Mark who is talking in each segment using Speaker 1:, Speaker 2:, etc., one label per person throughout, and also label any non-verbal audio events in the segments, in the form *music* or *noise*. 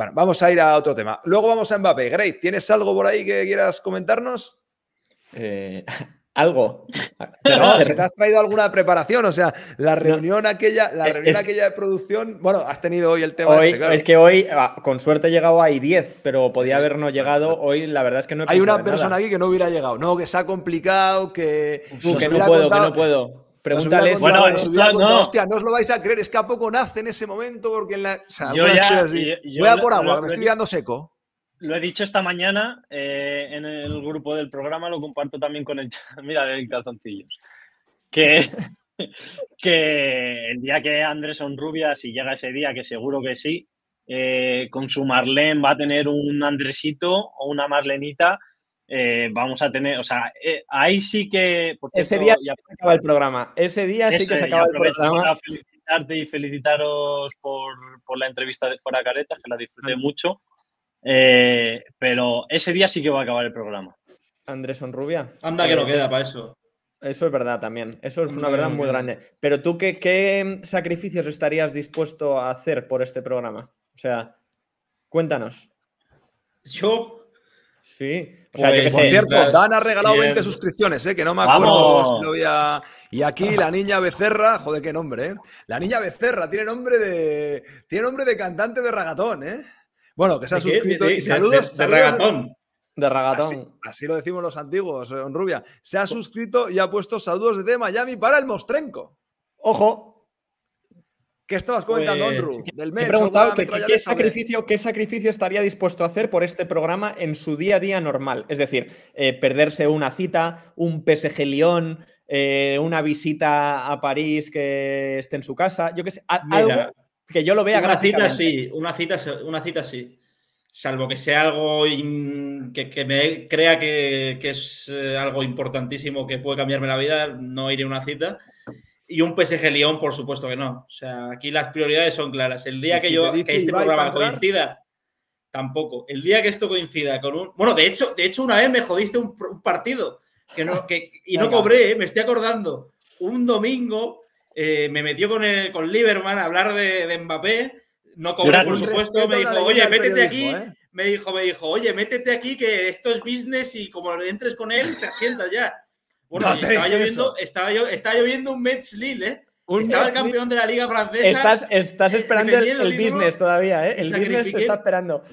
Speaker 1: Bueno, vamos a ir a otro tema. Luego vamos a Mbappé. Great, ¿tienes algo por ahí que quieras comentarnos? Eh, *laughs* algo. *laughs* ¿Te has traído alguna preparación? O sea, la reunión aquella, la eh, reunión aquella de producción. Bueno, has tenido hoy el tema. este, Es que hoy, ah,
Speaker 2: con suerte, he llegado a 10, pero podía habernos llegado. Hoy, la verdad es que no he Hay una persona
Speaker 1: aquí que no hubiera llegado. No, que se ha complicado, que. que no puedo, que no puedo Pregúntale. Bueno, no, no os lo vais a creer, es que a poco nace en ese momento porque la. Voy a por agua, me estoy dando seco.
Speaker 3: Lo he dicho esta mañana eh, en el grupo del programa, lo comparto también con el chat. *laughs* Mira, el calzoncillos. Que, *laughs* que el día que Andrés son rubias si llega ese día, que seguro que sí, eh, con su Marlene va a tener un Andresito o una Marlenita eh, vamos a tener, o sea, eh, ahí sí que... ese día se
Speaker 2: acaba el programa, ese día sí que se acaba el programa. Para
Speaker 3: felicitarte y felicitaros por, la entrevista de Fuera Caretas, que la disfruté mucho, eh, pero ese día sí que va a acabar el programa. Andrés
Speaker 2: Rubia. Anda que no queda para eso. Eso es verdad también, eso es una verdad muy grande. Pero tú, ¿qué, qué sacrificios estarías dispuesto a hacer por este programa? O sea,
Speaker 1: cuéntanos. Yo Sí. Pues por cierto, Dan ha regalado 20 suscripciones, ¿eh? que no me acuerdo Y aquí la niña Becerra, joder, qué nombre, ¿eh? La niña Becerra tiene nombre de, tiene nombre de cantante de ragatón, ¿eh? Bueno, que se ha suscrito. y saludos. De, ragatón. De Así, lo decimos los antiguos, eh, Rubia. Se ha suscrito y ha puesto saludos de Miami para el Mostrenco. Ojo, ¿Qué estabas comentando, pues, Andrew? Del mes preguntado qué, sacrificio, qué
Speaker 2: sacrificio estaría dispuesto a hacer por este programa en su día a día normal. Es decir, eh, perderse una cita, un PSG León, eh, una visita a París que esté en su casa. Yo qué sé, algo que yo lo vea una cita sí,
Speaker 4: una cita, una cita sí. Salvo que sea algo que, me crea que, es eh, algo importantísimo que puede cambiarme la vida, no iré a una cita. Y un PSG León, por supuesto que no. O sea, aquí las prioridades son claras. El día que yo que este programa coincida, tampoco. El día que esto coincida con un. Bueno, de hecho, de hecho, una vez me jodiste un, partido que no, que, y no cobré, ¿eh? me estoy acordando. Un domingo eh, me metió con, el, con Lieberman a hablar de, Mbappé. No cobré, por supuesto. Me dijo, oye, métete aquí. ¿eh? Me dijo, me dijo, oye, métete aquí, que esto es business y como entres con él, te asientas ya. Bueno, estaba, lloviendo, está lloviendo, un Metz Lille, ¿eh? Un campeón de la Liga Francesa. Estás, estás eh, esperando el, business todavía, ¿eh? El business está
Speaker 1: esperando.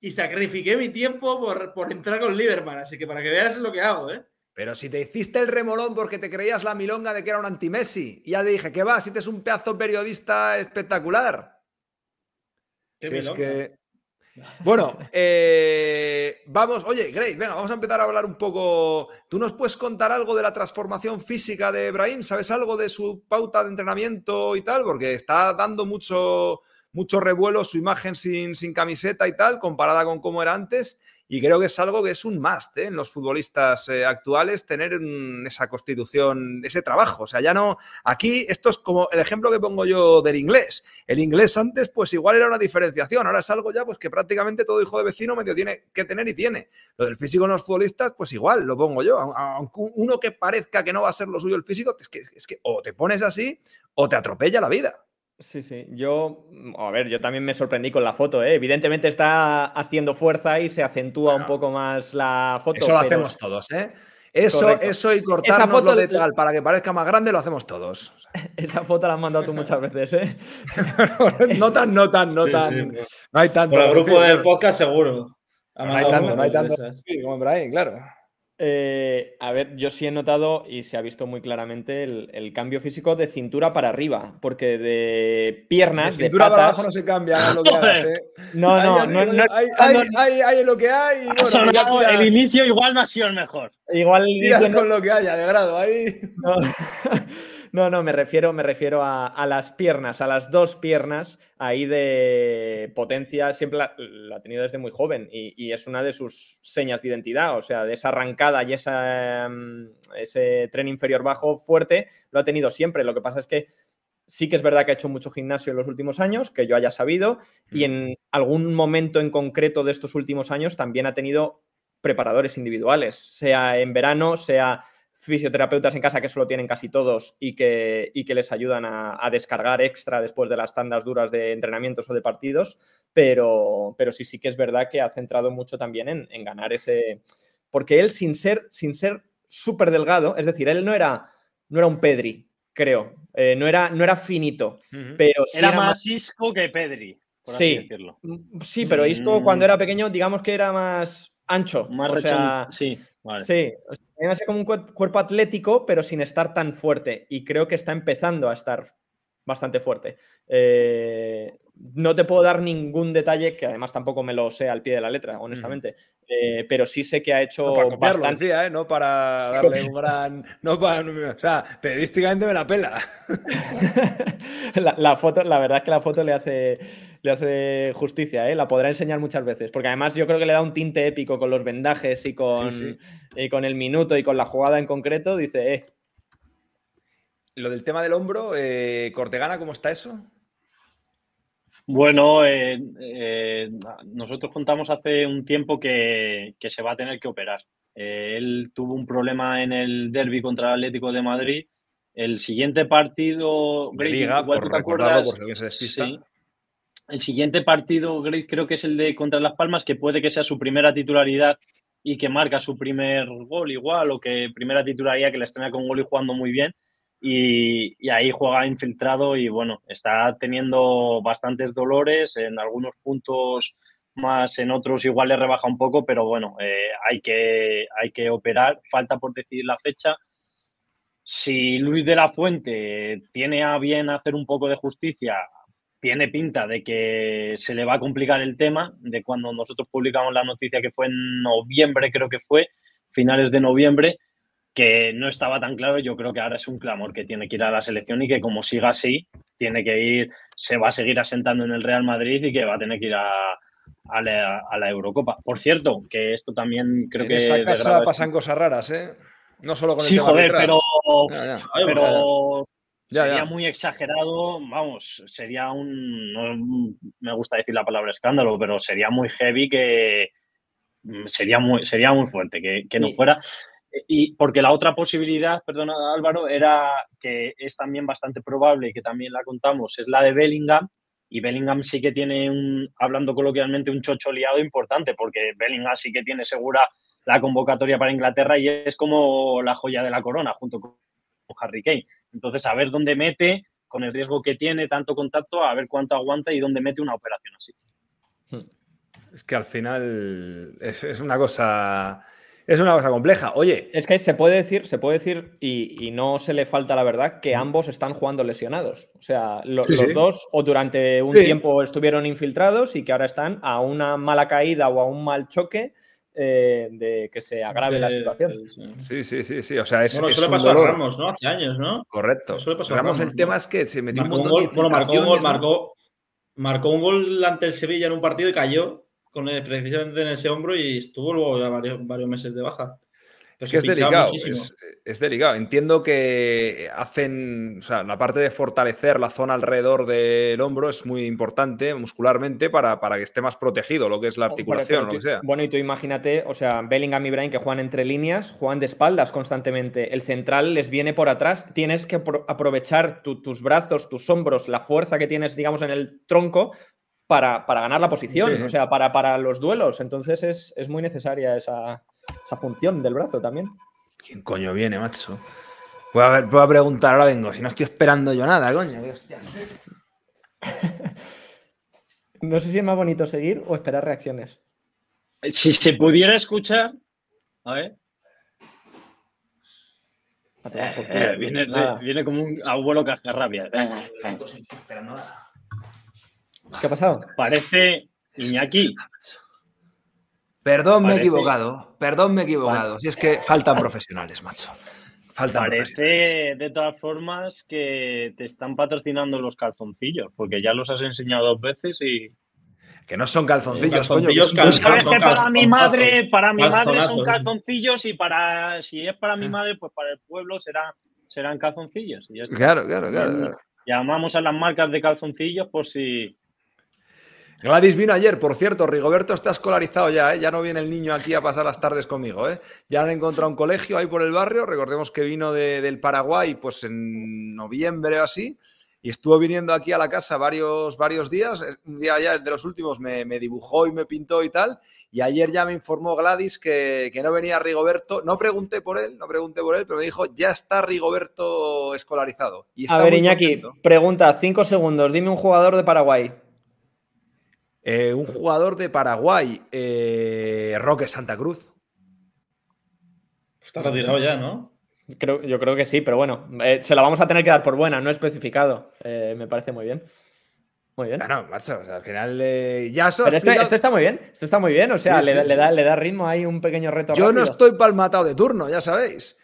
Speaker 1: Y sacrifiqué mi tiempo por, entrar con Lieberman, así que para que veas lo que hago, ¿eh? Pero si te hiciste el remolón porque te creías la milonga de que era un anti-Messi, ya le dije, ¿qué va, si te este es un pedazo periodista espectacular. es que bueno, eh, vamos, oye, Grace, venga, vamos a empezar a hablar un poco. ¿Tú nos puedes contar algo de la transformación física de Brahim? ¿Sabes algo de su pauta de entrenamiento y tal? Porque está dando mucho, mucho revuelo su imagen sin, sin camiseta y tal, comparada con cómo era antes. Y creo que es algo que es un must ¿eh? en los futbolistas eh, actuales tener esa constitución, ese trabajo. O sea, ya no. Aquí, esto es como el ejemplo que pongo yo del inglés. El inglés antes, pues igual era una diferenciación. Ahora es algo ya pues que prácticamente todo hijo de vecino medio tiene que tener y tiene. Lo del físico en los futbolistas, pues igual, lo pongo yo. Aunque uno que parezca que no va a ser lo suyo el físico, es que o te pones así o te atropella la vida.
Speaker 2: Sí, sí. Yo, mm, a ver, yo también me sorprendí con la foto, ¿eh? Evidentemente está haciendo fuerza y se acentúa un poco más la foto. Eso lo hacemos
Speaker 1: todos, ¿eh? Eso, eso y cortarnos foto... lo de tal para que parezca más grande lo hacemos todos. *laughs* Esa foto la has mandado tú muchas veces, ¿eh? *laughs* no tan, no tan, no tan. No hay tanto. Por el grupo del podcast seguro. No hay tanto, no hay tanto. Sí, como Brian, claro. Eh,
Speaker 2: a ver, yo sí he notado y se ha visto muy claramente el, cambio físico de cintura para arriba, porque de piernas, de, cintura para abajo no
Speaker 1: se cambia, lo que hagas, ¿eh? No,
Speaker 2: no, hay, no,
Speaker 1: hay, lo que hay. Y bueno, pues el
Speaker 3: inicio igual no ha sido el mejor.
Speaker 2: Igual el inicio con
Speaker 1: lo que haya, de grado ahí.
Speaker 2: *laughs* No, no, me refiero, me refiero a, las piernas, a las dos piernas ahí de potencia. Siempre la, ha tenido desde muy joven y, es una de sus señas de identidad. O sea, de esa arrancada y esa, em, ese tren inferior bajo fuerte lo ha tenido siempre. Lo que pasa es que sí que es verdad que ha hecho mucho gimnasio en los últimos años, que yo haya sabido, y mm. en algún momento en concreto de estos últimos años también ha tenido preparadores individuales, sea en verano, sea fisioterapeutas en casa que solo tienen casi todos y que, y que les ayudan a, descargar extra después de las tandas duras de entrenamientos o de partidos, pero, pero sí, sí que es verdad que ha centrado mucho también en, ganar ese... Porque él sin ser sin ser súper delgado, es decir, él no era, no era un Pedri, creo, eh, no, era, no era finito, pero era, más
Speaker 3: Isco que Pedri. Por sí, decirlo. Mm,
Speaker 2: sí, pero Isco cuando mm. era pequeño, digamos que era más ancho. Más o sí, sí, mí como un cuerpo atlético, pero sin estar tan fuerte. Y creo que está empezando a estar bastante fuerte. Eh, no te puedo dar ningún detalle, que además tampoco me
Speaker 1: lo sé al pie de la letra, honestamente.
Speaker 2: Eh, pero sí sé que ha hecho. No para
Speaker 1: ¿eh? No para darle un gran. O sea, periodísticamente me la pela.
Speaker 2: *laughs* la, foto, la verdad es que la foto le hace le hace justicia, ¿eh? la podrá enseñar muchas veces, porque además yo creo que le da un tinte épico con los vendajes y con, el minuto y con la jugada en concreto, dice, eh.
Speaker 1: Lo del tema del hombro, eh,
Speaker 3: Cortegana, ¿cómo está eso? Bueno, eh, nosotros contamos hace un tiempo que, se va a tener que operar. él tuvo un problema en el derby contra el Atlético de Madrid. El siguiente partido. Liga, por tú te el siguiente partido creo que es el de contra Las Palmas, que puede que sea su primera titularidad y que marca su primer gol igual, o que primera titularidad que la estrena con gol y jugando muy bien. Y, ahí juega infiltrado y bueno, está teniendo bastantes dolores, en algunos puntos más, en otros igual le rebaja un poco, pero bueno, eh, hay, que, hay que operar, falta por decidir la fecha. Si Luis de la Fuente tiene a bien hacer un poco de justicia tiene pinta de que se le va a complicar el tema de cuando nosotros publicamos la noticia que fue en noviembre, creo que fue, finales de noviembre, que no estaba tan claro, yo creo que ahora es un clamor que tiene que ir a la selección y que como siga así, tiene que ir, se va a seguir asentando en el Real Madrid y que va a tener que ir a, la, Eurocopa. Por cierto, que esto también creo en que... Esa casa pasan
Speaker 1: cosas raras, ¿eh?
Speaker 3: No solo con el Sí, joder, pero sería muy exagerado, vamos, sería un, no me gusta decir la palabra escándalo, pero sería muy heavy que mm, sería muy, sería muy fuerte que, que no fuera. Y porque la otra posibilidad, perdona Álvaro, era que es también bastante probable y que también la contamos, es la de Bellingham. Y Bellingham sí que tiene, un, hablando coloquialmente, un chocho liado importante, porque Bellingham sí que tiene segura la convocatoria para Inglaterra y es como la joya de la corona junto con Harry Kane. Entonces, a ver dónde mete, con el riesgo que tiene, tanto contacto, a ver cuánto aguanta y dónde mete una operación así.
Speaker 1: Hmm. Es que al final es, una cosa. Es una cosa compleja. Oye. Es
Speaker 2: que se puede decir, se puede decir, y, no se le falta la verdad, que hmm. ambos están jugando lesionados. O sea, los dos, o durante un tiempo estuvieron infiltrados y que ahora están a una mala caída o a un mal choque, eh, de que se agrave la situación.
Speaker 1: Sí, sí, sí, sí. O sea, es, bueno, es le pasó a Ramos, ¿no? Hace años, ¿no? Correcto. Eso el tema es que se
Speaker 4: metió un gol, bueno, marcó un gol, marcó, un gol ante el Sevilla en un partido y cayó con precisamente en ese hombro y estuvo luego ya varios, meses de baja. es que es delicado. Es,
Speaker 1: eh, es delicado. Entiendo que hacen, o sea, la parte de fortalecer la zona alrededor del hombro es muy importante muscularmente para, que esté más protegido lo que es la articulación, o lo que sea.
Speaker 2: Bueno, y tú imagínate, o sea, Bellingham y Brain que juegan entre líneas, juegan de espaldas constantemente. El central les viene por atrás. Tienes que aprovechar tus brazos, tus hombros, la fuerza que tienes, digamos, en el tronco para, ganar la posición, o sea, para, para, los duelos. Entonces es, muy necesaria esa, esa función del brazo también.
Speaker 1: ¿Quién coño viene, macho? Voy a, preguntar, ahora vengo. Si no estoy esperando yo nada, coño.
Speaker 2: no sé si es más bonito seguir o esperar
Speaker 3: reacciones. Si se pudiera escuchar. A ver. viene, como un abuelo rabia. ¿Qué ha pasado? Parece Iñaki. Perdón, me he equivocado. Perdón, me he equivocado. Si es que faltan profesionales, macho. Faltan parece, de todas formas, que te están patrocinando los calzoncillos, porque ya los has enseñado dos veces y. Que no son calzoncillos, coño. para mi madre, para mi madre son calzoncillos y para si es para mi ah. madre, pues para el pueblo será, serán calzoncillos. claro, claro, claro. Llamamos a las marcas de calzoncillos por si
Speaker 1: Gladys vino ayer, por cierto, Rigoberto está escolarizado ya, ¿eh? ya no viene el niño aquí a pasar las tardes conmigo, ¿eh? ya han encontrado un colegio ahí por el barrio, recordemos que vino del Paraguay pues en noviembre o así, y estuvo viniendo aquí a la casa varios, varios días, un día ya de los últimos me, dibujó y me pintó y tal, y ayer ya me informó Gladys que, no venía Rigoberto, no pregunté por él, no pregunté por él, pero me dijo, ya está Rigoberto escolarizado. está a ver, Iñaki,
Speaker 2: pregunta, cinco segundos, dime un jugador de Paraguay. Eh, un jugador de Paraguay, eh, Roque Santa Cruz.
Speaker 4: Está retirado ya, ¿no?
Speaker 2: yo creo que sí, pero bueno, eh, se la vamos a tener que dar por buena, no especificado. me parece muy bien. Muy bien. Claro, ah, macho, al final ya Pero este, este, está muy
Speaker 1: bien, esto está muy bien, o sea, le, da, ritmo ahí un pequeño reto. Yo no estoy matado de turno, ya sabéis.